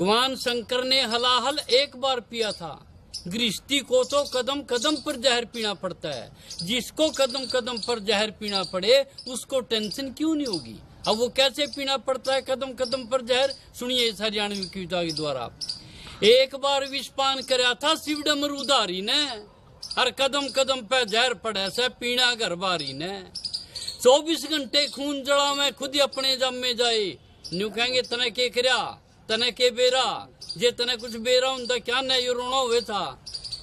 भगवान शंकर ने हलाहल एक बार पिया था गृहस्थी को तो कदम कदम पर जहर पीना पड़ता है जिसको कदम कदम पर जहर पीना पड़े उसको टेंशन क्यों नहीं होगी अब वो कैसे पीना पड़ता है कदम कदम पर जहर सुनिए इस हरियाणवी कविता के द्वारा एक बार विषपान करा था शिव डमर उदारी ने हर कदम कदम पर जहर पड़े से पीना घर बारी ने चौबीस घंटे खून जड़ा में खुद ही अपने जम में जाए न्यू कहेंगे तने के करा तने के बेरा जे तने कुछ बेरा उनका क्या न रोना हुए था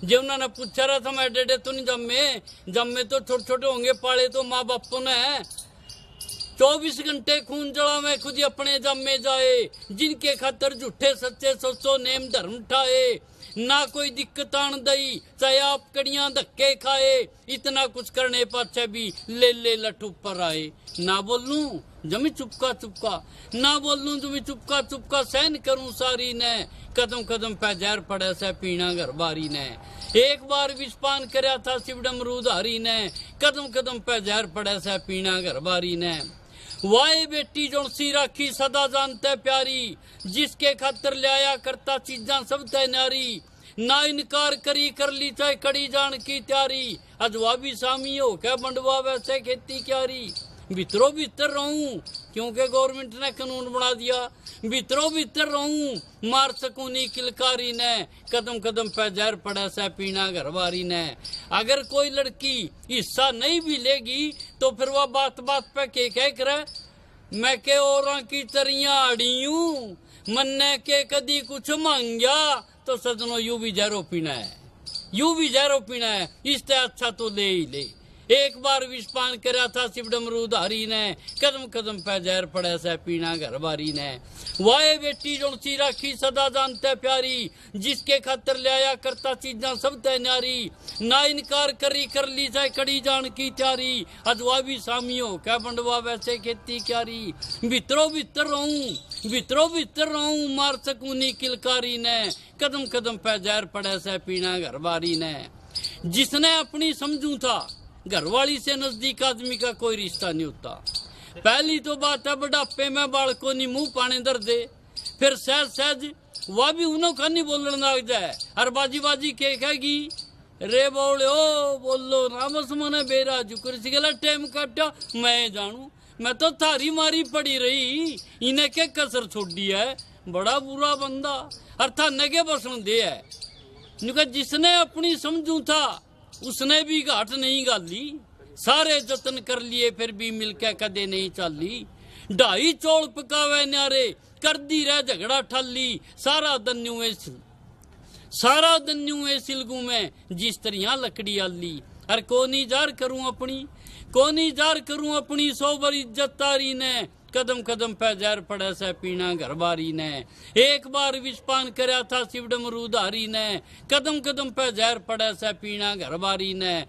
जे उन्होंने पूछा रहा था मैं डेडे तो नहीं जमे जमे तो छोटे छोटे होंगे पाले तो माँ बापो ने चौबीस घंटे खून जड़ा मैं खुद अपने जमे जाए जिनके खातर झूठे सच्चे सोचो नेम धर्म उठाए ना कोई दिक्कत आन दई चाहे आप कड़ियां धक्के खाए इतना कुछ करने पाछे भी ले ले लट ऊपर आए ना बोलू जमी चुपका चुपका ना बोलू जमी चुपका चुपका सहन करू सारी ने कदम कदम पे पड़े से पीना घर बारी ने एक बार विस्पान करया था शिवडमरूद हरी ने कदम कदम पे जहर पड़े से पीना घर बारी ने वाए बेटी जो सी राखी सदा जानते प्यारी जिसके खातर लिया करता चीजा सब तय न्यारी ना इनकार करी कर ली चाहे कड़ी जान की त्यारी भी सामी हो क्या बंडवा वैसे खेती क्यारी भीतरों भीतर रहूं क्योंकि गवर्नमेंट ने कानून बना दिया भीतरों भीतर रहूं मार सकूं नहीं किलकारी ने कदम कदम पे जहर पड़ा सा पीना घरवारी ने अगर कोई लड़की हिस्सा नहीं भी लेगी तो फिर वह बात बात पे के कह करे मैं के और की तरिया अड़ियू मन ने के कदी कुछ मांगा तो सजनो यू भी जहरो पीना है यू भी जहरो पीना है इससे अच्छा तो ले ही ले एक बार विषपान करा था शिव डमरूद हरी ने कदम कदम पे जहर पड़े से पीना घर बारी ने वाए बेटी जोड़सी राखी सदा जानते प्यारी जिसके खातर लिया करता चीजा सब तय न्यारी ना इनकार करी कर ली से कड़ी जान की त्यारी अजवा भी हो क्या बंडवा वैसे खेती क्यारी भीतरों भीतर रहू भीतरों भीतर रहूं मार सकूं नी किलकारी ने कदम कदम पे जहर पड़े से पीना घर बारी ने जिसने अपनी समझू था घरवाली से नजदीक आदमी का कोई रिश्ता नहीं होता पहली तो बात है बुढ़ापे में बालकों ने मुंह पाने दर दे फिर सहज सहज वह भी उन्हों का नहीं बोलने लग जाए हर बाजी बाजी के कहेगी रे बोले ओ बोलो रामस मने बेरा जुकर सिगला टाइम काटा मैं जानू मैं तो थारी मारी पड़ी रही इन्हें क्या कसर छोड़ी है बड़ा बुरा बंदा अर्थात नगे बसन दे है जिसने अपनी समझू था ਉਸਨੇ ਵੀ ਘਾਟ ਨਹੀਂ ਗਾਲੀ ਸਾਰੇ ਯਤਨ ਕਰ ਲਿਏ ਫਿਰ ਵੀ ਮਿਲ ਕੇ ਕਦੇ ਨਹੀਂ ਚਾਲੀ ਢਾਈ ਚੋਲ ਪਕਾਵੇ ਨਿਆਰੇ ਕਰਦੀ ਰਹਿ ਝਗੜਾ ਠੱਲੀ ਸਾਰਾ ਦਿਨ ਐ ਸਾਰਾ ਦਿਨ ਐ ਸਿਲਗੂ ਮੈਂ ਜਿਸ ਤਰੀਆਂ ਲੱਕੜੀ ਆਲੀ अर कोनी जार करूं अपनी कोनी जार करूं अपनी सोबर इज्जत तारी ने कदम कदम पे जहर पड़े से पीना घरबारी ने एक बार विषपान करा था शिवडम रूधारी ने कदम कदम पे जहर पड़े से पीना घरबारी ने